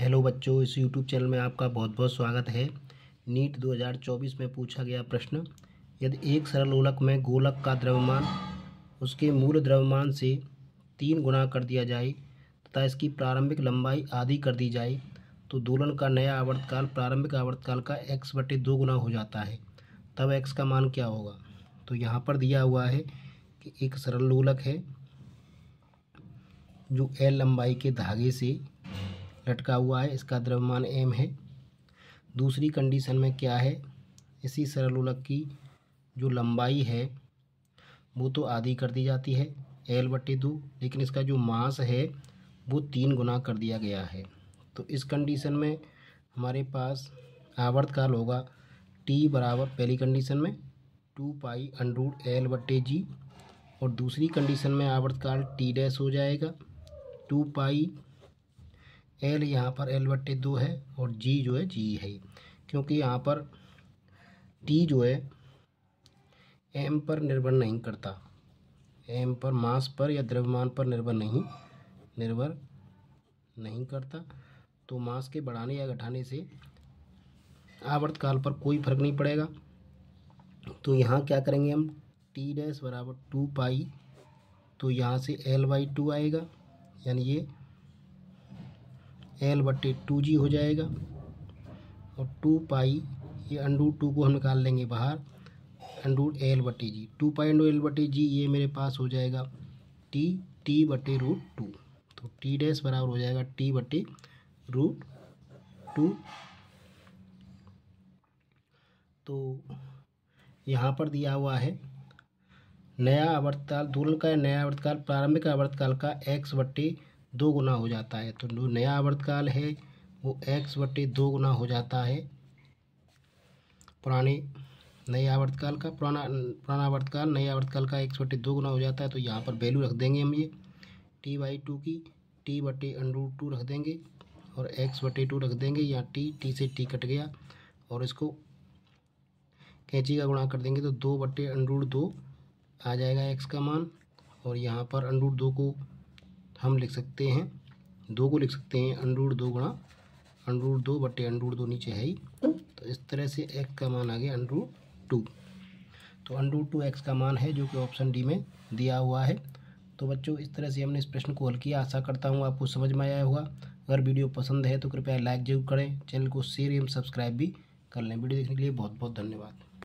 hello बच्चों इस YouTube channel में आपका बहुत बहुत स्वागत है नीट 2024 में पूछा गया प्रश्न यदि एक सरल उलक में गोलक का द्रव्यमान उसके मूल द्रव्यमान से तीन गुना कर दिया जाए तथा इसकी प्रारंभिक लंबाई आधी कर दी जाए तो दोलन का नया आवर्तकाल प्रारंभिक आवर्तकाल का एक्स बटे दो गुना हो जाता है तब एक्स का मान क्या होगा तो यहाँ पर दिया हुआ है कि एक सरल लोलक है जो एल लंबाई के धागे से लटका हुआ है इसका द्रव्यमान एम है दूसरी कंडीशन में क्या है इसी सरल उलक की जो लंबाई है वो तो आधी कर दी जाती है एल बटे दो लेकिन इसका जो मास है वो तीन गुना कर दिया गया है तो इस कंडीशन में हमारे पास आवर्तकाल होगा टी बराबर पहली कंडीशन में टू पाई अनरूट एल बटे जी और दूसरी कंडीशन में आवर्तकाल टी डैश हो जाएगा टू पाई एल यहाँ पर एल बट्टे दो है और जी जो है जी है क्योंकि यहाँ पर टी जो है एम पर निर्भर नहीं करता एम पर मास पर या द्रव्यमान पर निर्भर नहीं निर्भर नहीं करता तो मास के बढ़ाने या घटाने से आवर्तकाल पर कोई फर्क नहीं पड़ेगा तो यहाँ क्या करेंगे हम टी डैस बराबर टू पाई तो यहाँ से एल बाई टू आएगा यानी ये एल बट्टे टू जी हो जाएगा और टू पाई ये अंडू टू को हम निकाल लेंगे बाहर अंडू एल बटे g two pi under L बटे जी ये मेरे पास हो जाएगा टी टी बटे रूट टू तो टी डैश बराबर हो जाएगा टी बटे रूट टू तो यहाँ पर दिया हुआ है नया आवर्तकाल दूर का नया आवर्तकाल प्रारंभिक आवर्तकाल का एक्स बट्टे दो गुना हो जाता है तो जो नया आवर्तकाल है वो एक्स बटे दो गुना हो जाता है पुराने नए आवर्तकाल का पुराना पुराना आवर्तकाल नए आवर्तकाल का एक्स बटे दो गुना हो जाता है तो यहाँ पर वैल्यू रख देंगे हम ये टी बाई टू की टी बटे अंडू टू रख देंगे और एक्स बटे टू रख देंगे यहाँ टी टी से टी कट गया और इसको कैंची का गुणा कर देंगे तो दो बटे अंडूड दो आ जाएगा एक्स का मान और यहाँ पर अंडूड दो को हम लिख सकते हैं दो को लिख सकते हैं अंडरूट दो गुणा अंडरूट दो बटे अंडरूट दो नीचे है ही तो इस तरह से एक्स का मान आ गया अंडरूट टू तो अंडरूट टू एक्स का मान है जो कि ऑप्शन डी में दिया हुआ है तो बच्चों इस तरह से हमने इस प्रश्न को हल किया आशा करता हूँ आपको समझ में आया होगा अगर वीडियो पसंद है तो कृपया लाइक जरूर करें चैनल को शेयर एवं सब्सक्राइब भी कर लें वीडियो देखने के लिए बहुत बहुत धन्यवाद